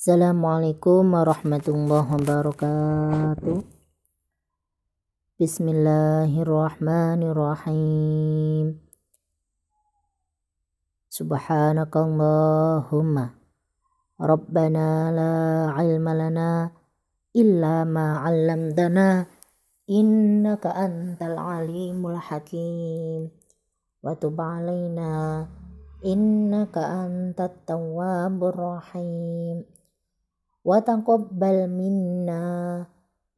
Assalamualaikum warahmatullahi wabarakatuh. Bismillahirrahmanirrahim. Subhanakallahumma Rabbana la ilma lana illa ma 'allamtana innaka antal alimul hakim wa tub alaina innaka antat tawwabur rahim وتقبل منا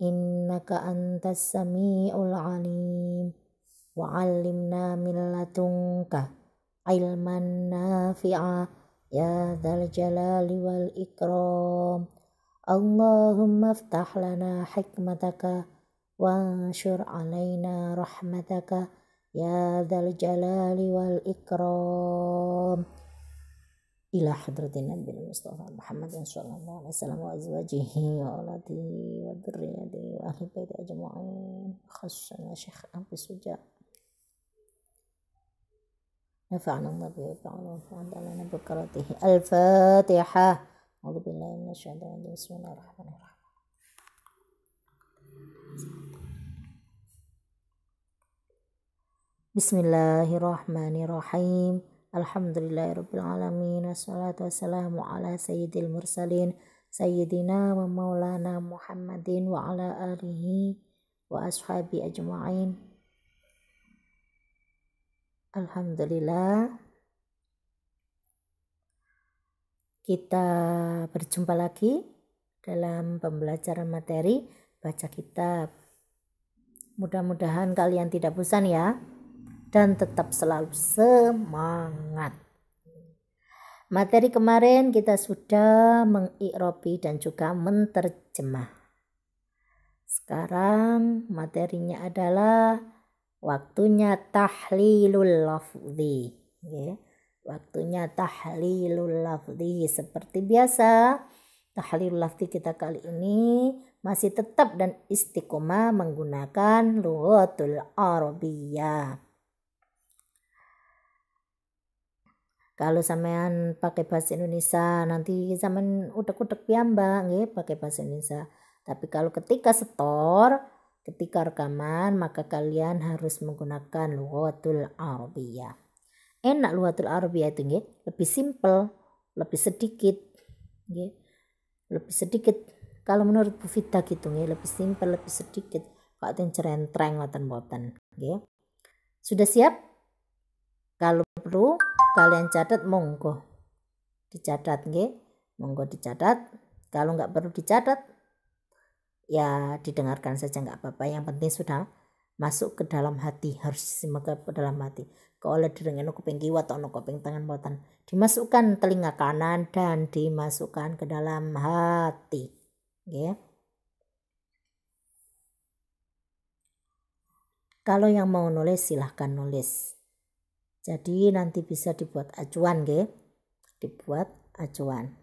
إنك أنت السميع العليم وعلمنا من لدنك علما نافعا يا ذا الجلال والإكرام اللهم افتح لنا حكمتك وانشر علينا رحمتك يا ذا الجلال والإكرام إلى حضرة النبي المصطفى محمد صلى الله عليه وسلم وأزواجه وأولاده وذريته وأهل البيت أجمعين خصوصا شيخ أبي سجاع نفعنا الله به وبعلومه بكرته الفاتحة أعوذ بالله من الشيطان الرجيم بسم الله الرحمن الرحيم بسم الله الرحمن الرحيم Alhamdulillahirrabbilalamin Wassalatu wassalamu ala sayyidil mursalin Sayyidina wa maulana Muhammadin wa ala alihi wa ashabi ajma'in Alhamdulillah Kita berjumpa lagi dalam pembelajaran materi baca kitab Mudah-mudahan kalian tidak bosan ya dan tetap selalu semangat. Materi kemarin kita sudah mengikropi dan juga menterjemah. Sekarang materinya adalah waktunya tahlilul lafzi. Ya, waktunya tahlilul lafzi seperti biasa. Tahlilul lafzi kita kali ini masih tetap dan istiqomah menggunakan lughatul Arabiyah. Kalau sampean pakai bahasa Indonesia, nanti zaman udah kudek piamba nggih pakai bahasa Indonesia. Tapi kalau ketika setor, ketika rekaman, maka kalian harus menggunakan luwatul Arabiyah. Enak luwatul Arabiyah itu nggih, lebih simple, lebih sedikit nggih. Lebih sedikit kalau menurut Bu Vita gitu nggih, lebih simple, lebih sedikit. Pak ten cerentreng ngoten-ngoten nggih. Sudah siap? Kalau perlu kalian catat monggo dicatat nggih monggo dicatat kalau nggak perlu dicatat ya didengarkan saja nggak apa-apa yang penting sudah masuk ke dalam hati harus semoga ke dalam hati kalau direngeno kuping kiwa atau kuping tangan buatan dimasukkan telinga kanan dan dimasukkan ke dalam hati ya kalau yang mau nulis silahkan nulis jadi nanti bisa dibuat acuan, ge? Dibuat acuan.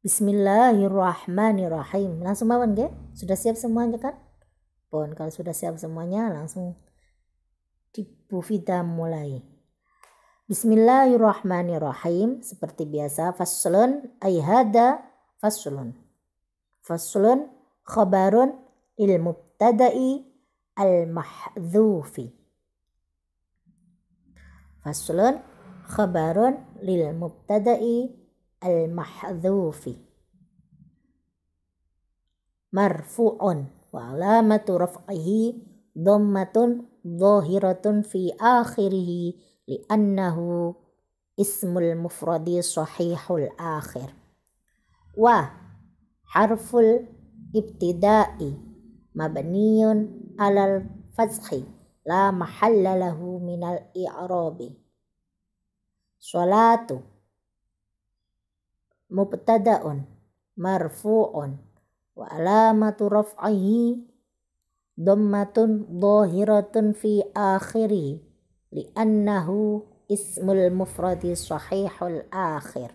Bismillahirrahmanirrahim. Langsung mawon ge? Sudah siap semuanya kan? Bon, kalau sudah siap semuanya langsung di bufida mulai. Bismillahirrahmanirrahim. Seperti biasa, faslun ayhada faslun. Faslun khabarun ilmu tadai المحذوف فصل خبر للمبتدأ المحذوف مرفوع وعلامة رفعه ضمة ظاهرة في آخره لأنه اسم المفرد صحيح الآخر وحرف الابتداء مبني على الفسخ لا محل له من الإعراب صلاة مبتدأ مرفوع وعلامة رفعه ضمة ظاهرة في آخره لأنه اسم المفرد صحيح الآخر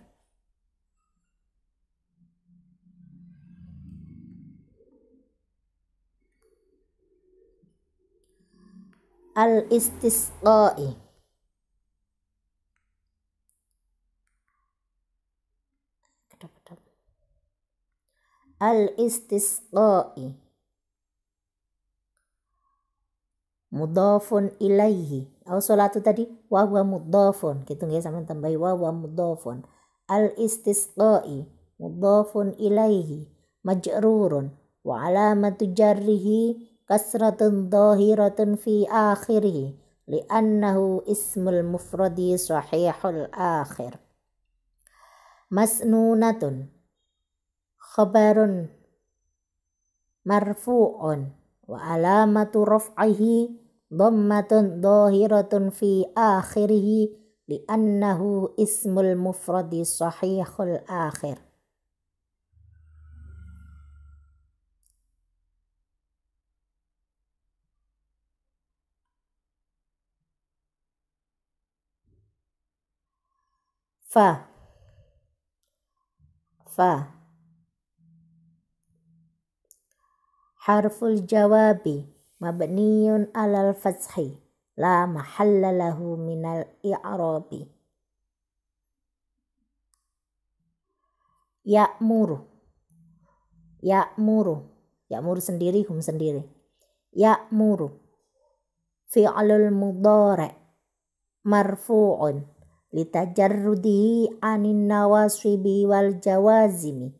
al-istisqa'i al-istisqa'i mudhafun ilaihi atau salatu tadi wa huwa mudhafun gitu ya sama tambahi wa huwa mudhafun al-istisqa'i mudhafun ilaihi majrurun wa alamatu jarrihi كسرة ظاهرة في آخره لأنه اسم المفرد صحيح الآخر مسنونة خبر مرفوع وعلامة رفعه ضمة ظاهرة في آخره لأنه اسم المفرد صحيح الآخر fa fa harful jawabi mabniyun alal fathi la mahalla lahu minal i'rabi ya'muru ya'muru ya'muru sendiri hum sendiri ya'muru fi'lul mudhari marfu'un litajarrudihi anin nawasibi wal jawazimi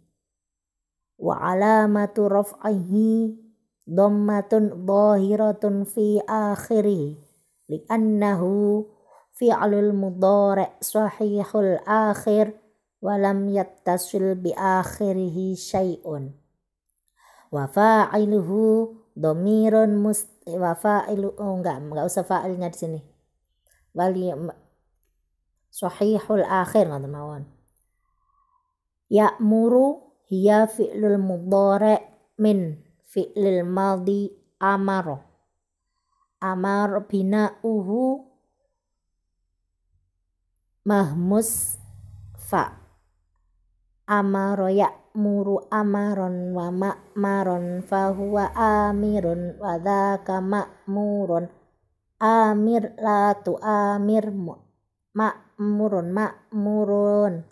wa alamatu raf'ihi dhammatun dhahiratun fi akhirih li'annahu fi'lul mudhari' sahihul akhir walam yattasil bi akhirihi syai'un wa fa'iluhu dhamirun must wa fa'ilu oh enggak enggak usah fa'ilnya di sini wali sahihul akhir ngoten mawon muru hiya fi'lul mudhari min fi'lil maldi amaro amar bina uhu mahmus fa amaro muru amaron wa ma'maron fahuwa amirun wa dhaka ma'murun amir la tu amir mu ma murun mak murun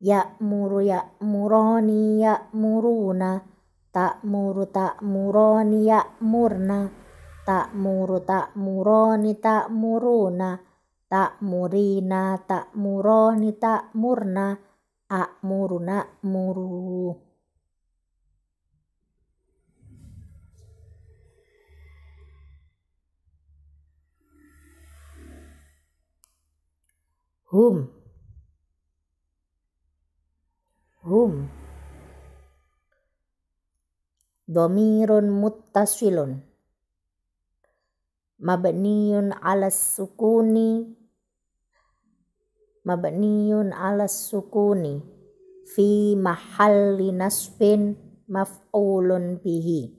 ya muru ya muroni ya muruna tak muru tak muroni ya murna tak muru tak muroni tak muruna tak murina tak muroni tak murna ak muruna muru Hum. Hum. Domirun muttasilun. Mabniyun ala sukuni. Mabniyun ala sukuni. Fi mahalli nasbin maf'ulun bihi.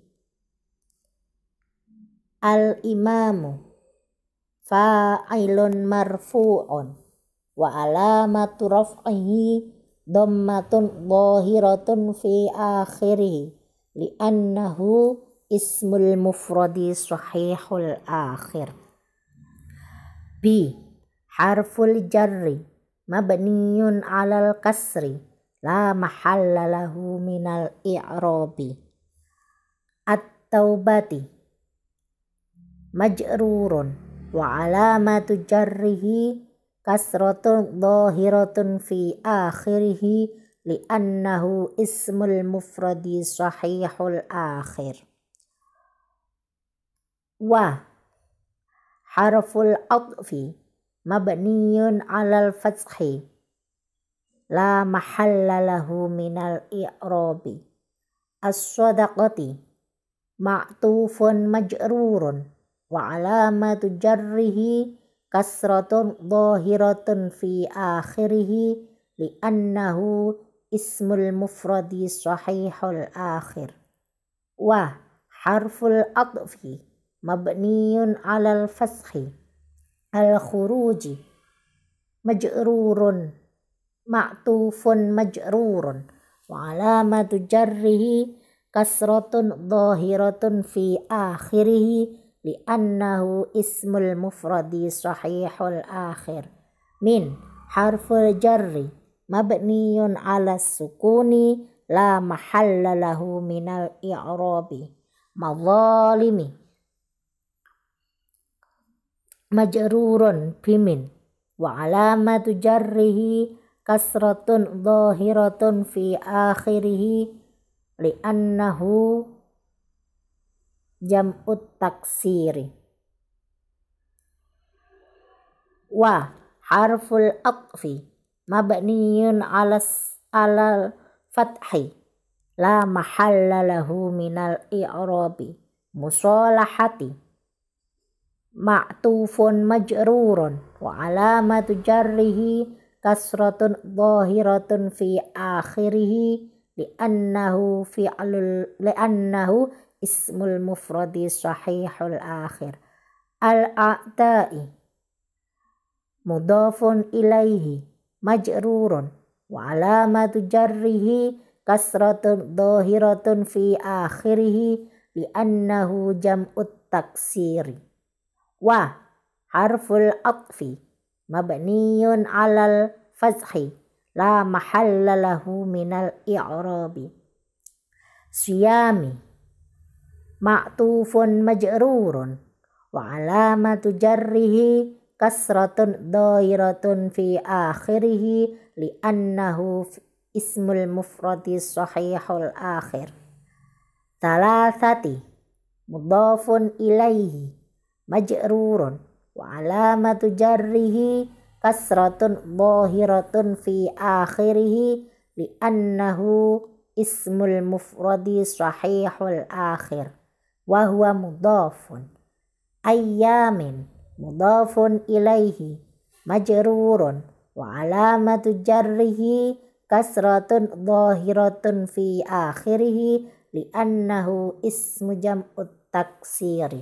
Al-imamu fa'ilun marfu'un wa alamatu raf'ihi dhammatun zahiratun fi akhirih li'annahu ismul mufradi sahihul akhir B harful jarri mabniyun alal kasri la mahalla lahu minal i'rabi at-taubati majrurun wa alamatu jarrihi كسرة ظاهرة في آخره لأنه اسم المفرد صحيح الآخر و حرف العطف مبني على الفتح لا محل له من الإعراب الصدقة معطوف مجرور وعلامة جره كسرة ظاهرة في آخره لأنه اسم المفرد صحيح الآخر وحرف الأطف مبني على الفسخ الخروج مجرور معطوف مجرور وعلامة جره كسرة ظاهرة في آخره لأنه اسم المفرد صحيح الآخر من حرف الجر مبني على السكون لا محل له من الإعراب مظالم مجرور بمن وعلامة جره كسرة ظاهرة في آخره لأنه jam'ut taksiri. Wa harful atfi mabniyun alas alal fathi la mahalla lahu minal i'rabi musalahati ma'tufun majrurun wa alamatu jarrihi kasratun zahiratun fi akhirih li'annahu fi'lul li'annahu اسم المفرد صحيح الآخر الأعداء مضاف إليه مجرور وعلامة جره كسرة ظاهرة في آخره لأنه جمع التكسير و حرف العطف مبني على الفزح لا محل له من الإعراب سيامي ma'tufun majrurun wa alamatu jarrihi kasratun doiratun fi akhirih li annahu ismul mufradi sahihul akhir thalathati mudhafun ilaihi majrurun wa alamatu jarrihi kasratun dohiratun fi akhirih li annahu ismul mufradi sahihul akhir وهو مضاف أيام مضاف إليه مجرور وعلامة جره كسرة ظاهرة في آخره لأنه اسم جمع التكسير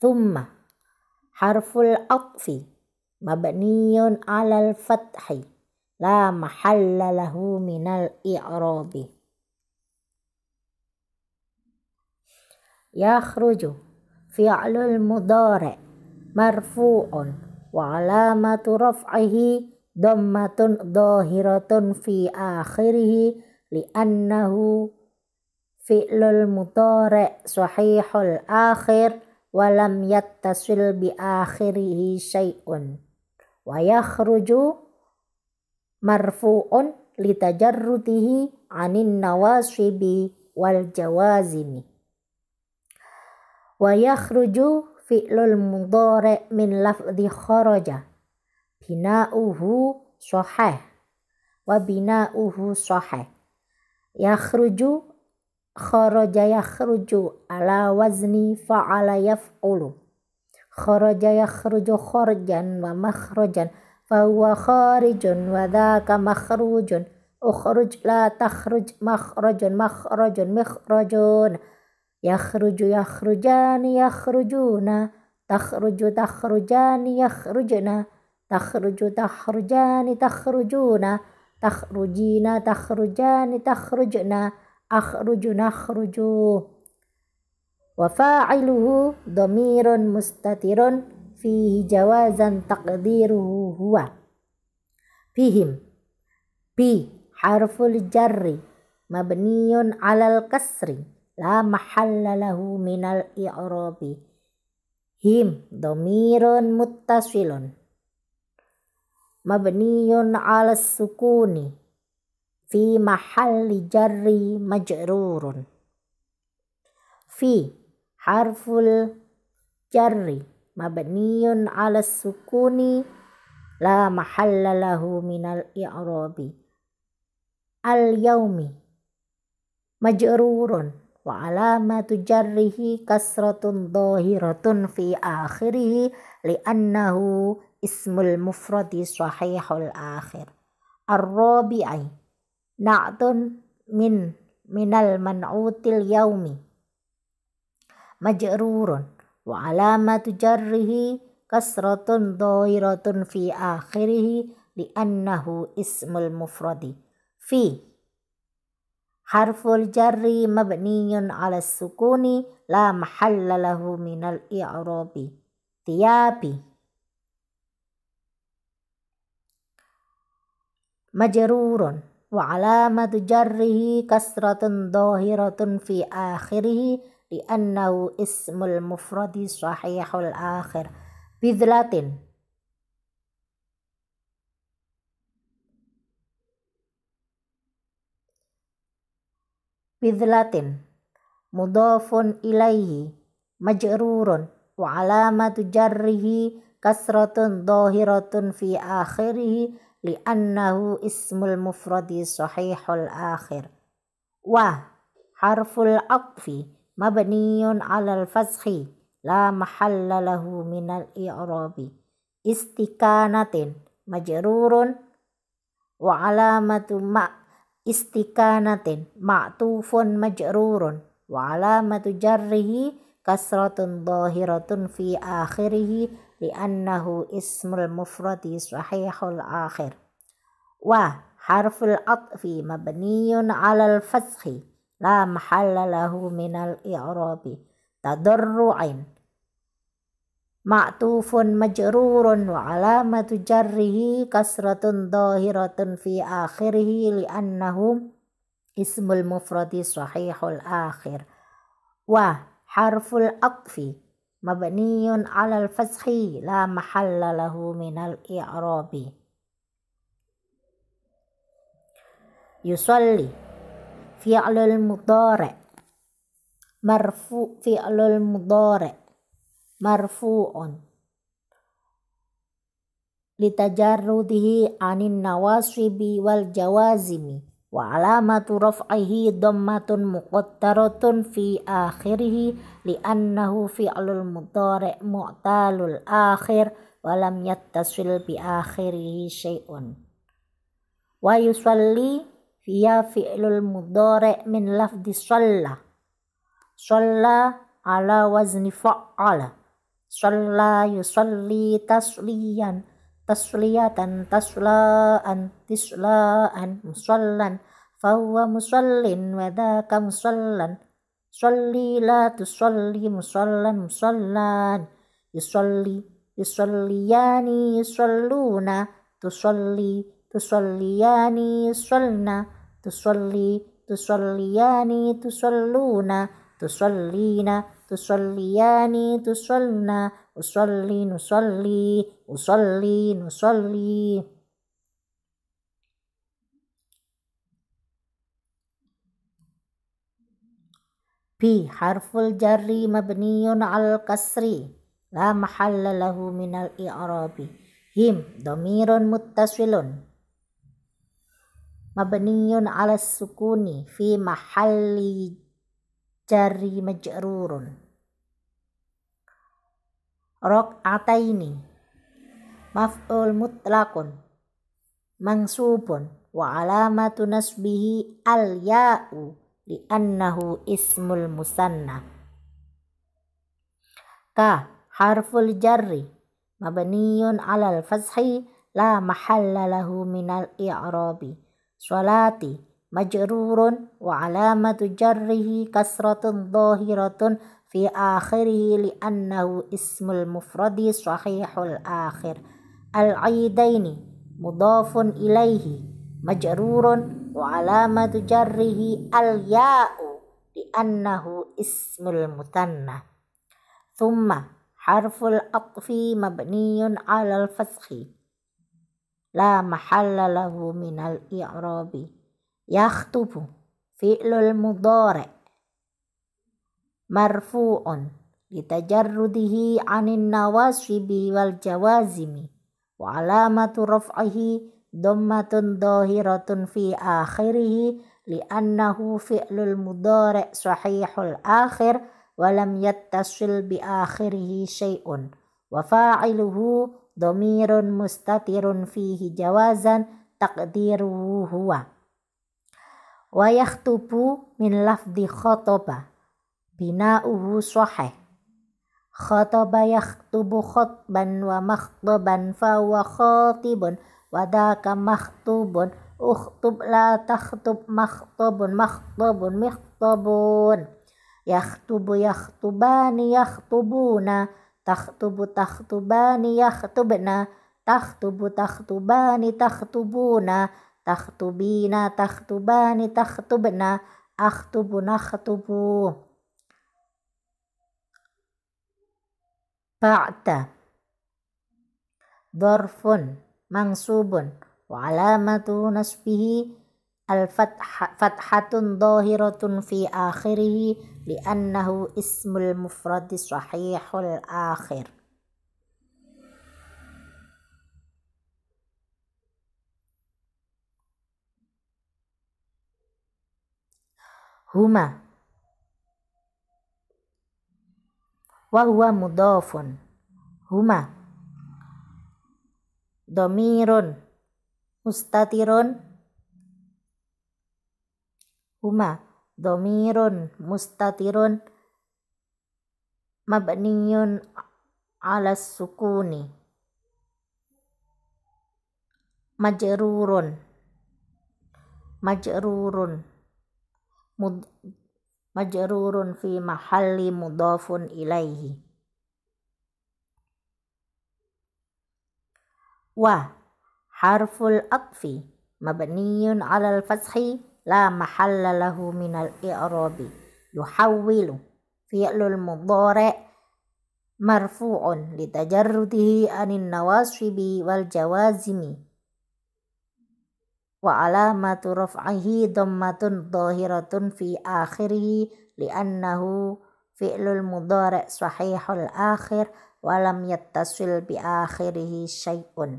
ثم حرف العطف مبني على الفتح لا محل له من الإعراب يخرج فعل المضارع مرفوع وعلامة رفعه ضمة ظاهرة في آخره لأنه فعل المضارع صحيح الآخر ولم يتصل بآخره شيء ويخرج مرفوع لتجرده عن النواصب والجوازم ويخرج فعل المضارع من لفظ خرج بناؤه صحيح وبناؤه صحيح يخرج خرج يخرج على وزن فعل يفعل خرج يخرج خرجا ومخرجا فهو خارج وذاك مخروج اخرج لا تخرج مخرج مخرج مخرجون Yakhruju yakhrujani yakhrujuna. Takhruju takhrujani yakhrujuna Takhruju takhrujani takhrujuna. Takhrujina takhrujani takhrujna. Akhruju nakhruju. Wa fa'iluhu dhamirun mustatirun fihi jawazan takdiruhu huwa. Fihim. Bi harful jarri mabniyun alal kasri لا محل له من الإعراب هم ضمير متصل مبني على السكون في محل جر مجرور في حرف الجر مبني على السكون لا محل له من الإعراب اليوم مجرور وعلامة جره كسرة ظاهرة في آخره لأنه اسم المفرد صحيح الآخر الرابع نعت من من المنعوت اليومي مجرور وعلامة جره كسرة ظاهرة في آخره لأنه اسم المفرد في حرف الجر مبني على السكون لا محل له من الإعراب ثيابي مجرور وعلامة جره كسرة ظاهرة في آخره لأنه اسم المفرد صحيح الآخر بذلة بذلة مضاف إليه مجرور وعلامة جره كسرة ظاهرة في آخره لأنه اسم المفرد صحيح الآخر و حرف العطف مبني على الفسخ لا محل له من الإعراب استكانة مجرور وعلامة مأ استكانة معطوف مجرور وعلامة جره كسرة ظاهرة في آخره لأنه اسم المفرد صحيح الآخر وحرف العطف مبني على الفسخ لا محل له من الإعراب تضرع معطوف مجرور وعلامة جره كسرة ظاهرة في آخره لأنه اسم المفرد صحيح الآخر وحرف العطف مبني على الفسخ لا محل له من الإعراب يصلي فعل المضارع مرفوع فعل المضارع marfu'un litajarrudihi anin nawasibi wal jawazimi wa alamatu raf'ihi dhammatun muqattaratun fi akhirih li'annahu fi'lul mudhari' mu'talul akhir wa lam yattasil bi akhirih syai'un wa yusalli fiya fi'lul mudhari' min lafdi shalla shalla ala wazni fa'ala Shalla yusalli tasliyan tasliyatan taslaan tislaan musallan fahuwa musallin wa dhaka musallan salli la tusalli musallan musallan yusalli yusalliyani yusalluna tusalli tusalliyani yusallna tusalli tusalliyani tusalluna تصلينا تصليان تصلنا أصلي نصلي أصلي نصلي ب حرف الجر مبني على القصر لا محل له من الإعراب هم ضمير متصل مبني على السكون في محل jari majrurun ataini, maf'ul mutlakun mansubun wa alamatu nasbihi al ya'u li annahu ismul musanna ka harful jarri mabniyun alal fathi la mahalla lahu minal i'rabi salati مجرور وعلامة جره كسرة ظاهرة في آخره لأنه اسم المفرد صحيح الآخر العيدين مضاف إليه مجرور وعلامة جره الياء لأنه اسم المثنى ثم حرف العطف مبني على الفسخ لا محل له من الإعراب يخطب فعل المضارع مرفوع لتجرده عن النواصب والجوازم وعلامة رفعه ضمة ظاهرة في آخره لأنه فعل المضارع صحيح الآخر ولم يتصل بآخره شيء وفاعله ضمير مستتر فيه جوازا تقديره هو wa yakhtubu min lafdi khotoba bina uhu sahih khotoba yakhtubu khotban wa makhtoban fa wa khotibun wadaka makhtubun ukhtub la takhtub makhtubun makhtubun mikhtubun yakhtubu yah yakhtubuna takhtubu takhtubani yakhtubna takhtubu takhtubani takhtubuna تخطبين تخطبان تخطبن أخطب نخطب بعت ظرف منصوب وعلامة نصبه الفتحة فتحة ظاهرة في آخره لأنه اسم المفرد صحيح الآخر huma wa huwa mudhafun huma domirun mustatirun huma domirun mustatirun mabniyun ala sukuni majrurun majrurun مجرور في محل مضاف إليه و حرف الأقف مبني على الفتح لا محل له من الإعراب يحول فعل المضارع مرفوع لتجرده عن النواصب والجوازم وعلامة رفعه ضمة ظاهرة في آخره لأنه فعل المضارع صحيح الآخر ولم يتصل بآخره شيء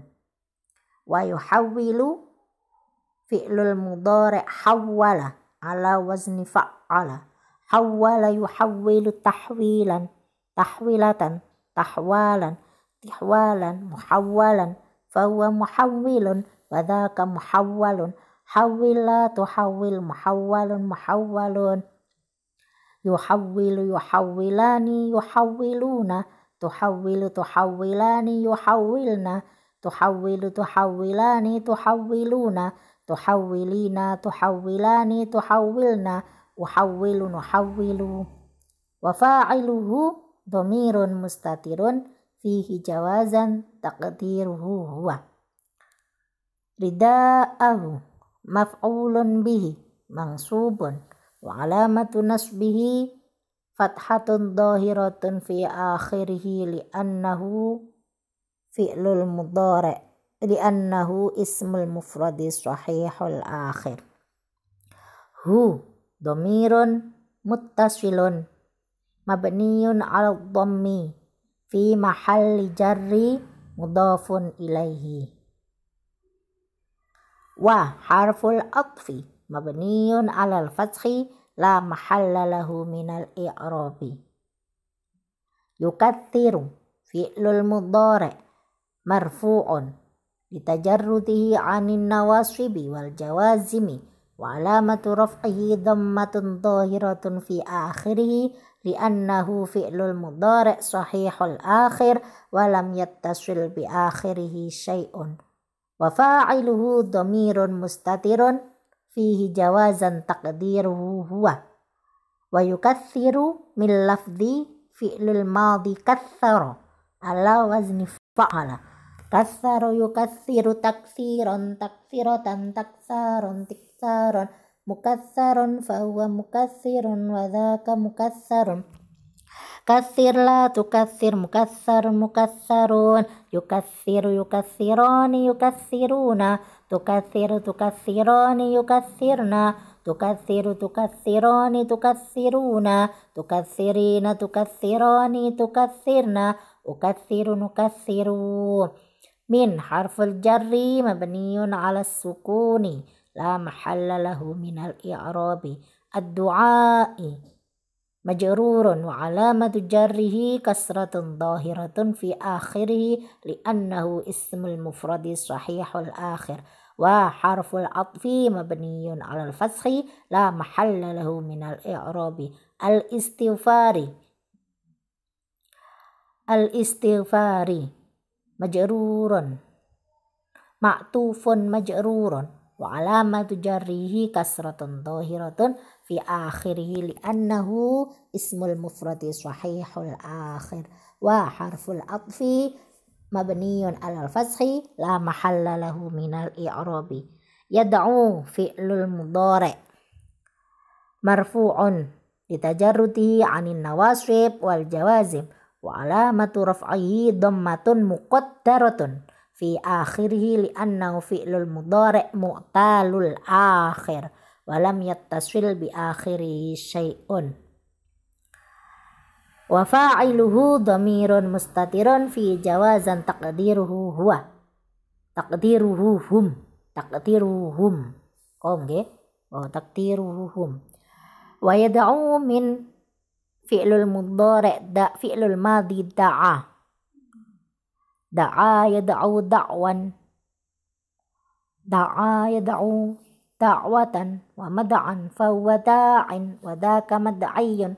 ويحول فعل المضارع حول على وزن فعل حول يحول تحويلا تحويلة تحوالا تحوالا محولا فهو محول وذاك محول حول لا تحول محول محول يحول يحولان يحولون تحول تحولان يحولن تحول تحولان تحولون تحولين تحولان تحولن أحول نحول وفاعله ضمير مستتر فيه جوازا تقديره هو ridaahu maf'ulun bihi mansubun wa alamatu nasbihi fathatun dhahiratun fi akhirih li'annahu fi'lul mudhari' li'annahu ismul mufradi sahihul akhir hu domirun muttasilun mabniyun ala dhammi fi mahalli jarri mudhafun ilaihi وحرف العطف مبني على الفتح لا محل له من الإعراب يكثر فعل المضارع مرفوع لتجرده عن النواصب والجوازم وعلامة رفعه ضمة ظاهرة في آخره لأنه فعل المضارع صحيح الآخر ولم يتصل بآخره شيء wa fa'iluhu dhamirun mustatirun fihi jawazan taqdiruhu huwa wa yukathiru min lafdhi fi'lul madhi kathara ala wazni fa'ala kathara yukathiru taksiron taksiratan taksaron tiksaron mukassaron fahuwa mukassirun wa dhaka mukassarun كثر لا تكثر مكثر مكثرون يكثر يكثران يكثرون تكثر تكثران يكثرن تكثر تكثران تكثرون تكثرين تكثران تكثرن أكثر نكثر من حرف الجر مبني على السكون لا محل له من الإعراب الدعاء مجرور وعلامة جره كسرة ظاهرة في آخره لأنه اسم المفرد الصحيح الآخر وحرف العطف مبني على الفسخ لا محل له من الإعراب الاستغفار الاستغفار مجرور معطوف مجرور وعلامة جره كسرة ظاهرة في آخره لأنه اسم المفرد صحيح الآخر وحرف العطف مبني على الفتح لا محل له من الإعراب يدعو فعل المضارع مرفوع لتجرده عن النواصب والجوازم وعلامة رفعه ضمة مقدرة في آخره لأنه فعل المضارع معتال الآخر walam yattaswil bi akhiri syai'un wa fa'iluhu dhamirun mustatirun fi jawazan taqdiruhu huwa taqdiruhu hum taqdiruhu hum kom ge oh taqdiruhu hum wa yad'u min fi'lul mudhari' da fi'lul madhi da'a da'a yad'u da'wan da'a yad'u دعوة ومدعا فهو داع وذاك مدعي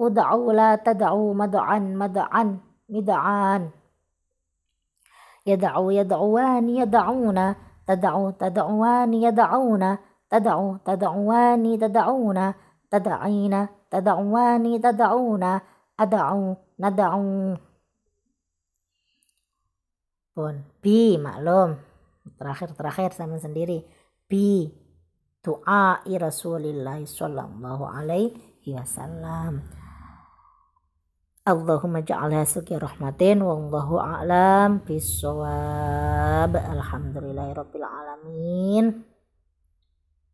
ادعوا لا تدعوا مدعا مدعا مدعان يدعو يدعوان يدعون تدعو تدعوان يدعون تدعو تدعوان تدعون تدعين تدعوان تدعون أدعو ندعو بون بي معلوم terakhir terakhir sama sendiri bi du'ai Rasulullah sallallahu alaihi wasallam Allahumma ja'alha suki rahmatin wallahu a'lam bisawab alhamdulillahirabbil alamin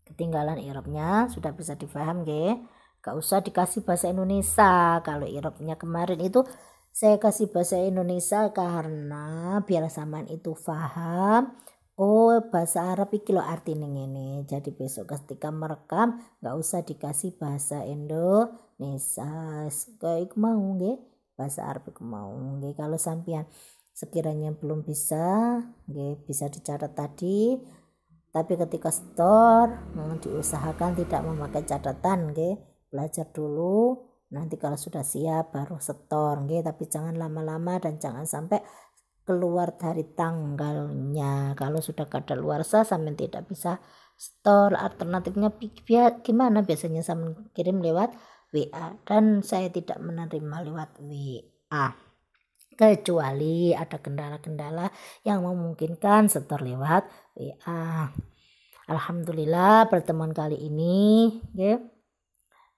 ketinggalan irobnya sudah bisa difaham ge gak usah dikasih bahasa Indonesia kalau irobnya kemarin itu saya kasih bahasa Indonesia karena biar saman itu faham Oh, bahasa Arab iki lo artine ini, Jadi besok ketika merekam nggak usah dikasih bahasa Indonesia. Kayak mau nge bahasa Arab iku mau nge Kalau sampean sekiranya belum bisa, nge bisa dicatat tadi. Tapi ketika store, hmm, diusahakan tidak memakai catatan, nge Belajar dulu. Nanti kalau sudah siap baru setor, nge Tapi jangan lama-lama dan jangan sampai keluar dari tanggalnya. Kalau sudah kadaluarsa sampai tidak bisa store alternatifnya gimana biasanya saya kirim lewat WA dan saya tidak menerima lewat WA kecuali ada kendala-kendala yang memungkinkan setor lewat WA. Alhamdulillah pertemuan kali ini okay,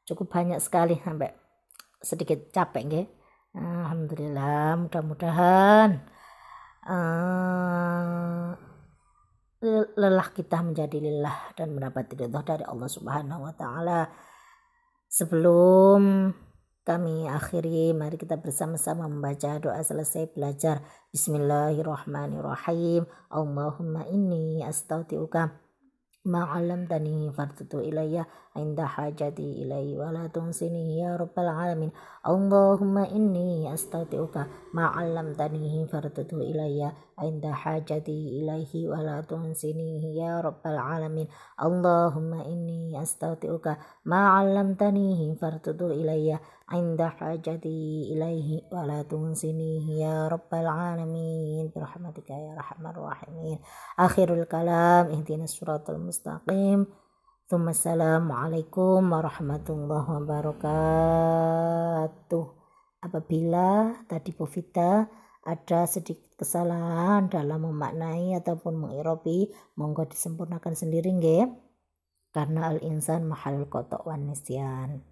cukup banyak sekali sampai sedikit capek okay. Alhamdulillah mudah-mudahan Eh, lelah kita menjadi lelah dan mendapat ridho dari Allah Subhanahu wa taala. Sebelum kami akhiri, mari kita bersama-sama membaca doa selesai belajar. Bismillahirrahmanirrahim. Allahumma inni astautiuka ما علمتني فرتت إلي عند حاجتي إلي ولا تنسني يا رب العالمين اللهم إني أستطيعك ما علمتني فرتت إلي عند حاجتي إليه ولا تنسنيه يا رب العالمين اللهم إني أستودعك ما علمتنيه فارتد إلي عند حاجتي إليه ولا تنسنيه يا رب العالمين برحمتك يا أرحم الراحمين آخر الكلام اهدنا الصراط المستقيم ثم السلام عليكم ورحمة الله وبركاته apabila tadi Bovita ada sedikit kesalahan dalam memaknai ataupun mengiropi monggo disempurnakan sendiri nggih karena al insan mahal kotok wanisyan